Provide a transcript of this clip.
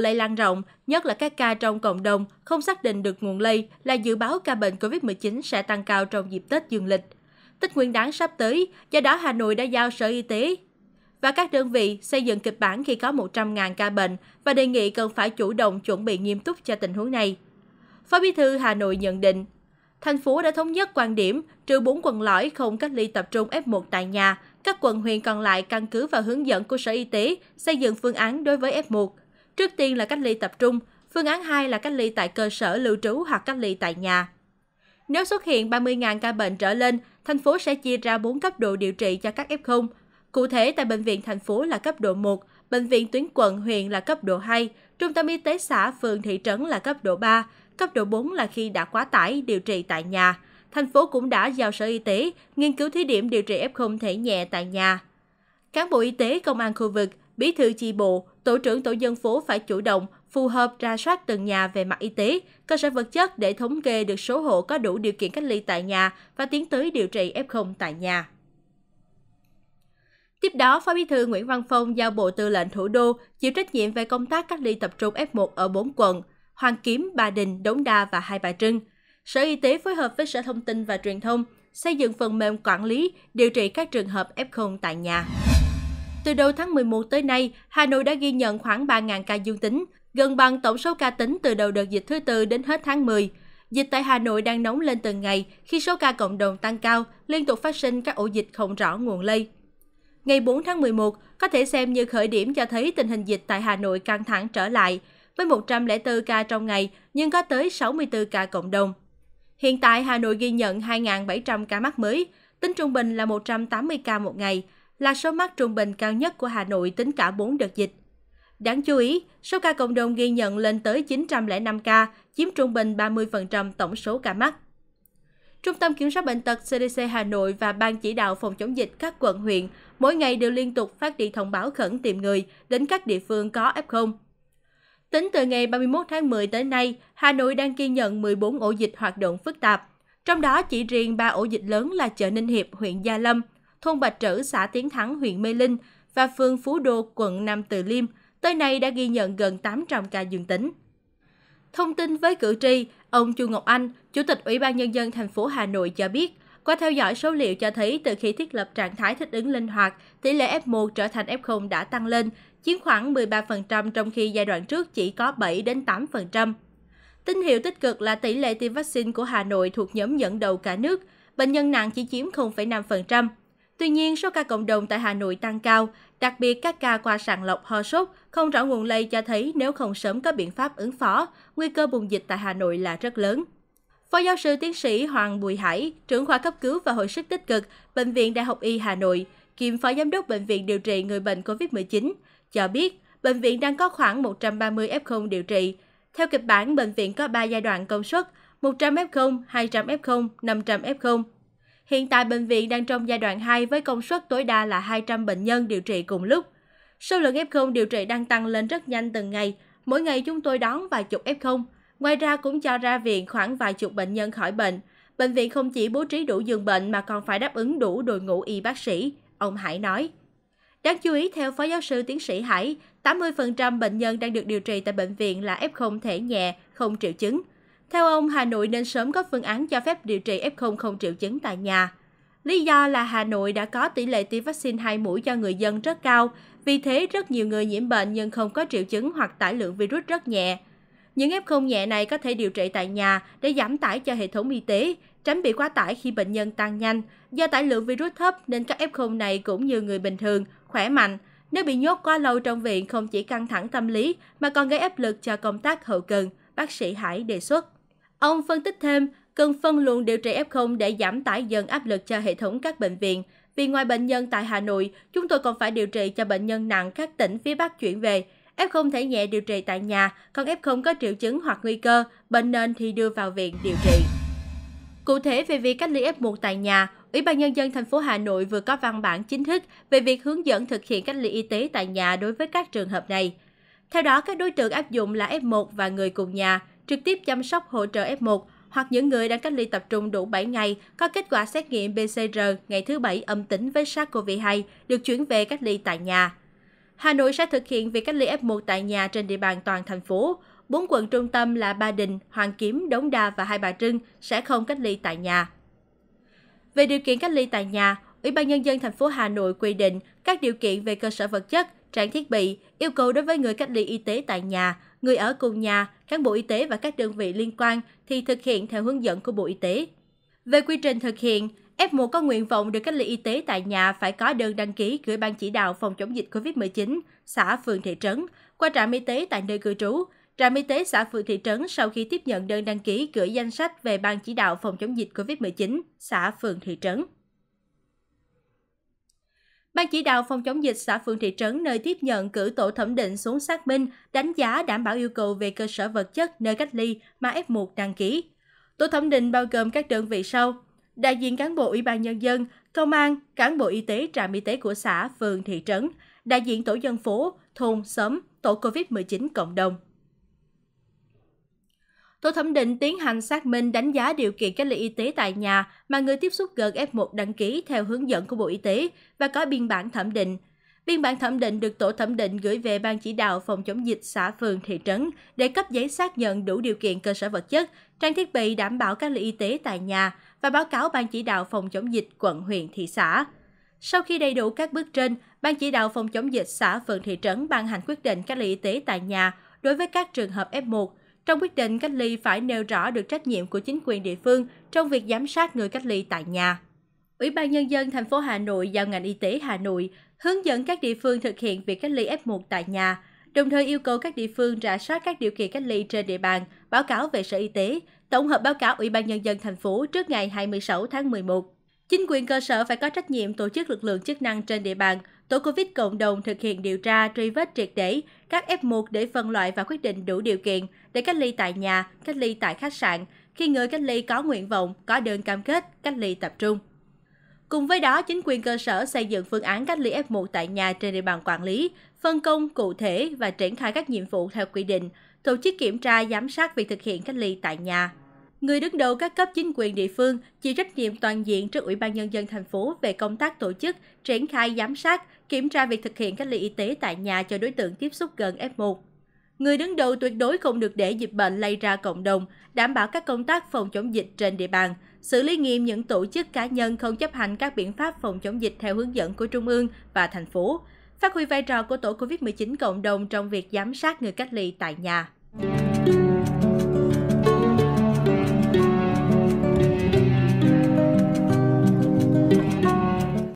lây lan rộng nhất là các ca trong cộng đồng không xác định được nguồn lây là dự báo ca bệnh covid một chín sẽ tăng cao trong dịp tết dương lịch tết nguyên đáng sắp tới do đó hà nội đã giao sở y tế và các đơn vị xây dựng kịch bản khi có 100.000 ca bệnh và đề nghị cần phải chủ động chuẩn bị nghiêm túc cho tình huống này. Phó Bí thư Hà Nội nhận định, thành phố đã thống nhất quan điểm trừ 4 quận lõi không cách ly tập trung F1 tại nhà, các quận huyện còn lại căn cứ vào hướng dẫn của Sở Y tế xây dựng phương án đối với F1. Trước tiên là cách ly tập trung, phương án 2 là cách ly tại cơ sở lưu trú hoặc cách ly tại nhà. Nếu xuất hiện 30.000 ca bệnh trở lên, thành phố sẽ chia ra 4 cấp độ điều trị cho các F0. Cụ thể tại bệnh viện thành phố là cấp độ 1, bệnh viện tuyến quận huyện là cấp độ 2, trung tâm y tế xã phường thị trấn là cấp độ 3, cấp độ 4 là khi đã quá tải điều trị tại nhà. Thành phố cũng đã giao Sở Y tế nghiên cứu thí điểm điều trị F0 thể nhẹ tại nhà. Cán bộ y tế công an khu vực bí thư chi bộ, tổ trưởng tổ dân phố phải chủ động, phù hợp ra soát từng nhà về mặt y tế, cơ sở vật chất để thống kê được số hộ có đủ điều kiện cách ly tại nhà và tiến tới điều trị F0 tại nhà. Tiếp đó, Phó Bí thư Nguyễn Văn Phong giao Bộ Tư lệnh Thủ đô chịu trách nhiệm về công tác cách ly tập trung F1 ở 4 quận Hoàng Kiếm, Ba Đình, Đống Đa và Hai Bà Trưng. Sở Y tế phối hợp với Sở Thông tin và Truyền thông xây dựng phần mềm quản lý, điều trị các trường hợp F0 tại nhà từ đầu tháng 11 tới nay hà nội đã ghi nhận khoảng 3.000 ca dương tính gần bằng tổng số ca tính từ đầu đợt dịch thứ tư đến hết tháng 10. Dịch tại Hà Nội đang nóng lên từng ngày khi số ca cộng đồng tăng cao, liên tục phát sinh các ổ dịch không rõ nguồn lây. Ngày 4 tháng 11 có thể xem như khởi điểm cho thấy tình hình dịch tại Hà Nội căng thẳng trở lại, với 104 ca trong ngày nhưng có tới 64 ca cộng đồng. Hiện tại Hà Nội ghi nhận 2.700 ca mắc mới, tính trung bình là 180 ca một ngày, là số mắc trung bình cao nhất của Hà Nội tính cả 4 đợt dịch. Đáng chú ý, số ca cộng đồng ghi nhận lên tới 905 ca, chiếm trung bình 30% tổng số ca mắc. Trung tâm Kiểm soát Bệnh tật CDC Hà Nội và Ban chỉ đạo phòng chống dịch các quận huyện mỗi ngày đều liên tục phát đi thông báo khẩn tìm người đến các địa phương có F0. Tính từ ngày 31 tháng 10 tới nay, Hà Nội đang ghi nhận 14 ổ dịch hoạt động phức tạp, trong đó chỉ riêng 3 ổ dịch lớn là chợ Ninh Hiệp, huyện Gia Lâm – thôn Bạch Trữ, xã Tiến Thắng, huyện Mê Linh và phường Phú Đô, quận Nam Từ Liêm, tới nay đã ghi nhận gần 800 ca dương tính. Thông tin với cử tri, ông Chu Ngọc Anh, Chủ tịch Ủy ban Nhân dân thành phố Hà Nội cho biết, qua theo dõi số liệu cho thấy từ khi thiết lập trạng thái thích ứng linh hoạt, tỷ lệ F1 trở thành F0 đã tăng lên, chiếm khoảng 13% trong khi giai đoạn trước chỉ có 7 đến 8%. Tín hiệu tích cực là tỷ lệ tiêm vaccine của Hà Nội thuộc nhóm dẫn đầu cả nước, bệnh nhân nặng chỉ chiếm 0,5%. Tuy nhiên, số ca cộng đồng tại Hà Nội tăng cao, đặc biệt các ca qua sàng lọc ho sốt, không rõ nguồn lây cho thấy nếu không sớm có biện pháp ứng phó, nguy cơ bùng dịch tại Hà Nội là rất lớn. Phó giáo sư tiến sĩ Hoàng Bùi Hải, trưởng khoa cấp cứu và hồi sức tích cực, Bệnh viện Đại học Y Hà Nội, kiêm phó giám đốc Bệnh viện điều trị người bệnh COVID-19, cho biết bệnh viện đang có khoảng 130 F0 điều trị. Theo kịch bản, bệnh viện có 3 giai đoạn công suất, 100 F0, 200 F0, 500 F0 Hiện tại bệnh viện đang trong giai đoạn 2 với công suất tối đa là 200 bệnh nhân điều trị cùng lúc. Số lượng F0 điều trị đang tăng lên rất nhanh từng ngày. Mỗi ngày chúng tôi đón vài chục F0. Ngoài ra cũng cho ra viện khoảng vài chục bệnh nhân khỏi bệnh. Bệnh viện không chỉ bố trí đủ giường bệnh mà còn phải đáp ứng đủ đội ngũ y bác sĩ, ông Hải nói. Đáng chú ý theo Phó Giáo sư Tiến sĩ Hải, 80% bệnh nhân đang được điều trị tại bệnh viện là F0 thể nhẹ, không triệu chứng. Theo ông, Hà Nội nên sớm có phương án cho phép điều trị F0 không triệu chứng tại nhà. Lý do là Hà Nội đã có tỷ lệ tiêm vaccine 2 mũi cho người dân rất cao, vì thế rất nhiều người nhiễm bệnh nhưng không có triệu chứng hoặc tải lượng virus rất nhẹ. Những F0 nhẹ này có thể điều trị tại nhà để giảm tải cho hệ thống y tế, tránh bị quá tải khi bệnh nhân tăng nhanh. Do tải lượng virus thấp nên các F0 này cũng như người bình thường, khỏe mạnh. Nếu bị nhốt quá lâu trong viện không chỉ căng thẳng tâm lý mà còn gây áp lực cho công tác hậu cần, bác sĩ Hải đề xuất ông phân tích thêm cần phân luồng điều trị f 0 để giảm tải dần áp lực cho hệ thống các bệnh viện vì ngoài bệnh nhân tại hà nội chúng tôi còn phải điều trị cho bệnh nhân nặng các tỉnh phía bắc chuyển về f 0 thể nhẹ điều trị tại nhà còn f 0 có triệu chứng hoặc nguy cơ bệnh nên thì đưa vào viện điều trị Cụ thể về việc cách ly F1 tại nhà, Ủy ban nhân dân thành phố Hà Nội vừa có văn bản chính thức về việc hướng dẫn thực hiện cách ly y tế tại nhà đối với các trường hợp này. Theo đó, các đối tượng áp dụng là F1 và người cùng nhà, trực tiếp chăm sóc hỗ trợ F1 hoặc những người đang cách ly tập trung đủ 7 ngày có kết quả xét nghiệm PCR ngày thứ Bảy âm tính với SARS-CoV-2 được chuyển về cách ly tại nhà. Hà Nội sẽ thực hiện việc cách ly F1 tại nhà trên địa bàn toàn thành phố. Bốn quận trung tâm là Ba Đình, Hoàng Kiếm, Đống Đa và Hai Bà Trưng sẽ không cách ly tại nhà. Về điều kiện cách ly tại nhà, Ủy ban Nhân dân thành phố Hà Nội quy định các điều kiện về cơ sở vật chất, trang thiết bị, yêu cầu đối với người cách ly y tế tại nhà, người ở cùng nhà, cán bộ y tế và các đơn vị liên quan thì thực hiện theo hướng dẫn của Bộ Y tế. Về quy trình thực hiện, F1 có nguyện vọng được cách ly y tế tại nhà phải có đơn đăng ký gửi Ban chỉ đạo phòng chống dịch COVID-19, xã, phường, thị trấn, qua trạm y tế tại nơi cư trú. Trạm y tế xã, phường, thị trấn sau khi tiếp nhận đơn đăng ký gửi danh sách về Ban chỉ đạo phòng chống dịch COVID-19, xã, phường, thị trấn. Ban chỉ đạo phòng chống dịch xã phường thị trấn nơi tiếp nhận cử tổ thẩm định xuống xác minh, đánh giá đảm bảo yêu cầu về cơ sở vật chất nơi cách ly mà F1 đăng ký. Tổ thẩm định bao gồm các đơn vị sau: đại diện cán bộ Ủy ban nhân dân, công an, cán bộ y tế trạm y tế của xã, phường, thị trấn, đại diện tổ dân phố, thôn, xóm, tổ COVID-19 cộng đồng tổ thẩm định tiến hành xác minh đánh giá điều kiện cách ly y tế tại nhà mà người tiếp xúc gần f 1 đăng ký theo hướng dẫn của Bộ Y tế và có biên bản thẩm định. Biên bản thẩm định được tổ thẩm định gửi về Ban chỉ đạo phòng chống dịch xã phường thị trấn để cấp giấy xác nhận đủ điều kiện cơ sở vật chất, trang thiết bị đảm bảo cách ly y tế tại nhà và báo cáo Ban chỉ đạo phòng chống dịch quận huyện thị xã. Sau khi đầy đủ các bước trên, Ban chỉ đạo phòng chống dịch xã phường thị trấn ban hành quyết định cách ly y tế tại nhà đối với các trường hợp F1 trong quyết định cách ly phải nêu rõ được trách nhiệm của chính quyền địa phương trong việc giám sát người cách ly tại nhà. Ủy ban Nhân dân thành phố Hà Nội giao ngành y tế Hà Nội hướng dẫn các địa phương thực hiện việc cách ly F1 tại nhà, đồng thời yêu cầu các địa phương rà soát các điều kiện cách ly trên địa bàn, báo cáo về Sở Y tế, tổng hợp báo cáo Ủy ban Nhân dân thành phố trước ngày 26 tháng 11. Chính quyền cơ sở phải có trách nhiệm tổ chức lực lượng chức năng trên địa bàn tổ covid cộng đồng thực hiện điều tra truy vết triệt để các f một để phân loại và quyết định đủ điều kiện để cách ly tại nhà, cách ly tại khách sạn khi người cách ly có nguyện vọng, có đơn cam kết cách ly tập trung. Cùng với đó, chính quyền cơ sở xây dựng phương án cách ly F1 tại nhà trên địa bàn quản lý, phân công cụ thể và triển khai các nhiệm vụ theo quy định, tổ chức kiểm tra giám sát việc thực hiện cách ly tại nhà người đứng đầu các cấp chính quyền địa phương chịu trách nhiệm toàn diện trước ủy ban nhân dân thành phố về công tác tổ chức triển khai giám sát kiểm tra việc thực hiện cách ly y tế tại nhà cho đối tượng tiếp xúc gần f 1 người đứng đầu tuyệt đối không được để dịch bệnh lây ra cộng đồng đảm bảo các công tác phòng chống dịch trên địa bàn xử lý nghiêm những tổ chức cá nhân không chấp hành các biện pháp phòng chống dịch theo hướng dẫn của trung ương và thành phố phát huy vai trò của tổ covid 19 cộng đồng trong việc giám sát người cách ly tại nhà